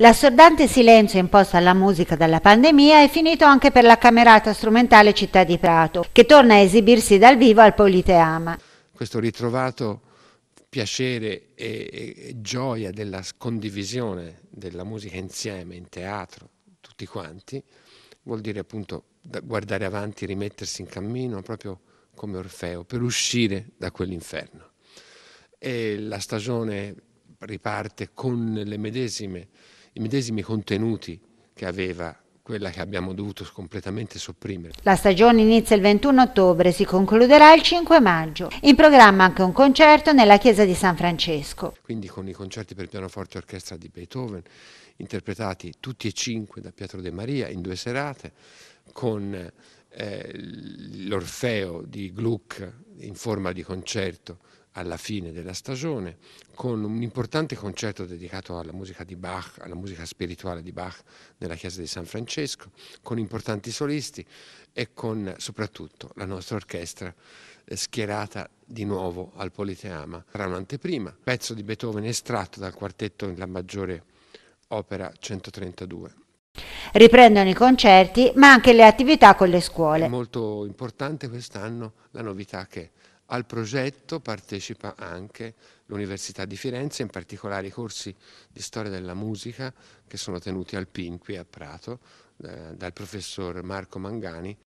L'assordante silenzio imposto alla musica dalla pandemia è finito anche per la camerata strumentale Città di Prato, che torna a esibirsi dal vivo al Politeama. Questo ritrovato piacere e, gioia della condivisione della musica insieme in teatro, tutti quanti, vuol dire appunto guardare avanti, rimettersi in cammino, proprio come Orfeo, per uscire da quell'inferno. E la stagione riparte con le medesime i medesimi contenuti che aveva quella che abbiamo dovuto completamente sopprimere. La stagione inizia il 21 ottobre e si concluderà il 5 maggio. In programma anche un concerto nella chiesa di San Francesco. Quindi con i concerti per pianoforte e orchestra di Beethoven, interpretati tutti e cinque da Pietro De Maria in due serate, con eh, l'Orfeo di Gluck in forma di concerto alla fine della stagione con un importante concerto dedicato alla musica di Bach, alla musica spirituale di Bach nella chiesa di San Francesco, con importanti solisti e con soprattutto la nostra orchestra eh, schierata di nuovo al Politeama. Sarà un'anteprima, pezzo di Beethoven estratto dal quartetto in La maggiore opera 132. Riprendono i concerti ma anche le attività con le scuole. È molto importante quest'anno la novità che al progetto partecipa anche l'Università di Firenze, in particolare i corsi di storia della musica che sono tenuti al Pinqui a Prato eh, dal professor Marco Mangani